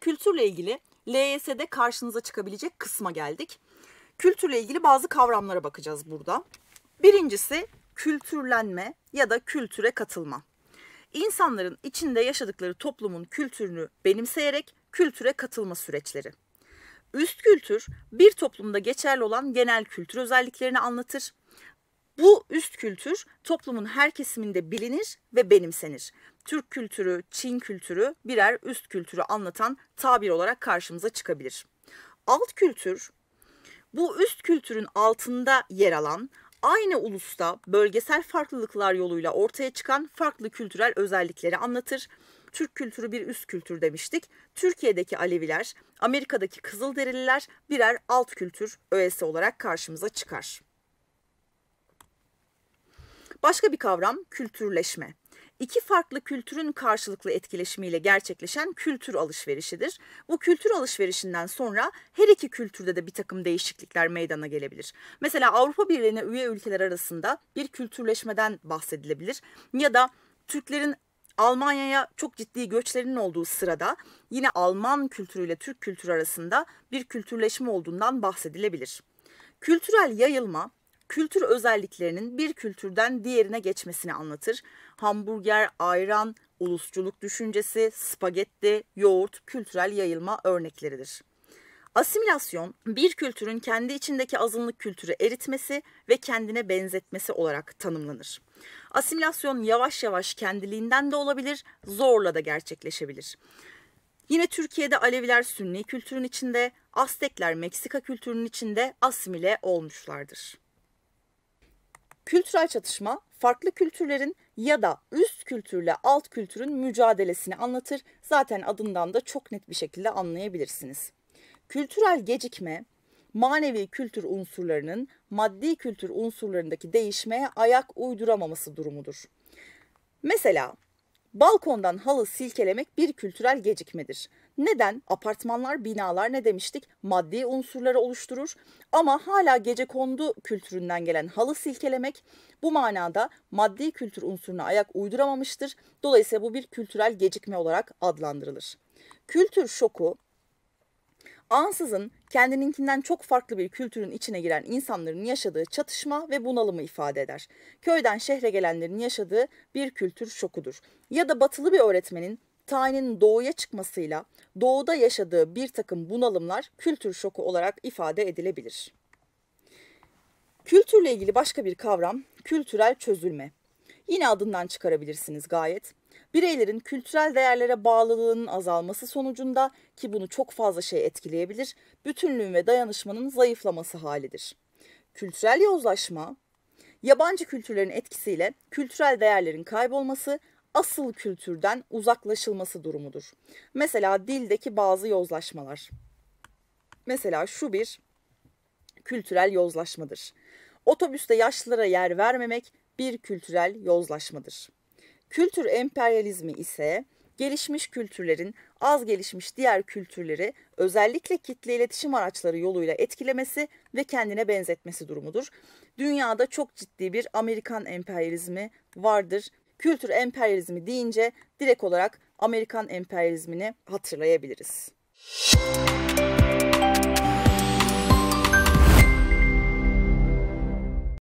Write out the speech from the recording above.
kültürle ilgili LYS'de karşınıza çıkabilecek kısma geldik. Kültürle ilgili bazı kavramlara bakacağız burada. Birincisi kültürlenme ya da kültüre katılma. İnsanların içinde yaşadıkları toplumun kültürünü benimseyerek kültüre katılma süreçleri. Üst kültür bir toplumda geçerli olan genel kültür özelliklerini anlatır bu üst kültür toplumun her kesiminde bilinir ve benimsenir. Türk kültürü, Çin kültürü birer üst kültürü anlatan tabir olarak karşımıza çıkabilir. Alt kültür bu üst kültürün altında yer alan aynı ulusta bölgesel farklılıklar yoluyla ortaya çıkan farklı kültürel özellikleri anlatır. Türk kültürü bir üst kültür demiştik. Türkiye'deki Aleviler, Amerika'daki Kızılderililer birer alt kültür öğesi olarak karşımıza çıkar. Başka bir kavram kültürleşme. İki farklı kültürün karşılıklı etkileşimiyle gerçekleşen kültür alışverişidir. Bu kültür alışverişinden sonra her iki kültürde de bir takım değişiklikler meydana gelebilir. Mesela Avrupa Birliği'ne üye ülkeler arasında bir kültürleşmeden bahsedilebilir ya da Türklerin Almanya'ya çok ciddi göçlerinin olduğu sırada yine Alman kültürüyle Türk kültürü arasında bir kültürleşme olduğundan bahsedilebilir. Kültürel yayılma kültür özelliklerinin bir kültürden diğerine geçmesini anlatır. Hamburger, ayran, ulusçuluk düşüncesi, spagetti, yoğurt kültürel yayılma örnekleridir. Asimilasyon bir kültürün kendi içindeki azınlık kültürü eritmesi ve kendine benzetmesi olarak tanımlanır. Asimilasyon yavaş yavaş kendiliğinden de olabilir, zorla da gerçekleşebilir. Yine Türkiye'de Aleviler Sünni kültürün içinde, Aztekler Meksika kültürünün içinde asimile olmuşlardır. Kültürel çatışma farklı kültürlerin ya da üst kültürle alt kültürün mücadelesini anlatır. Zaten adından da çok net bir şekilde anlayabilirsiniz. Kültürel gecikme manevi kültür unsurlarının maddi kültür unsurlarındaki değişmeye ayak uyduramaması durumudur. Mesela balkondan halı silkelemek bir kültürel gecikmedir. Neden? Apartmanlar, binalar ne demiştik? Maddi unsurları oluşturur ama hala gece kondu kültüründen gelen halı silkelemek bu manada maddi kültür unsuruna ayak uyduramamıştır. Dolayısıyla bu bir kültürel gecikme olarak adlandırılır. Kültür şoku ansızın kendininkinden çok farklı bir kültürün içine giren insanların yaşadığı çatışma ve bunalımı ifade eder. Köyden şehre gelenlerin yaşadığı bir kültür şokudur. Ya da batılı bir öğretmenin Tayinin doğuya çıkmasıyla doğuda yaşadığı bir takım bunalımlar kültür şoku olarak ifade edilebilir. Kültürle ilgili başka bir kavram kültürel çözülme. Yine adından çıkarabilirsiniz gayet. Bireylerin kültürel değerlere bağlılığının azalması sonucunda ki bunu çok fazla şey etkileyebilir, bütünlüğün ve dayanışmanın zayıflaması halidir. Kültürel yozlaşma, yabancı kültürlerin etkisiyle kültürel değerlerin kaybolması asıl kültürden uzaklaşılması durumudur. Mesela dildeki bazı yozlaşmalar. Mesela şu bir kültürel yozlaşmadır. Otobüste yaşlılara yer vermemek bir kültürel yozlaşmadır. Kültür emperyalizmi ise gelişmiş kültürlerin az gelişmiş diğer kültürleri özellikle kitle iletişim araçları yoluyla etkilemesi ve kendine benzetmesi durumudur. Dünyada çok ciddi bir Amerikan emperyalizmi vardır kültür emperyalizmi deyince direkt olarak Amerikan emperyalizmini hatırlayabiliriz. Müzik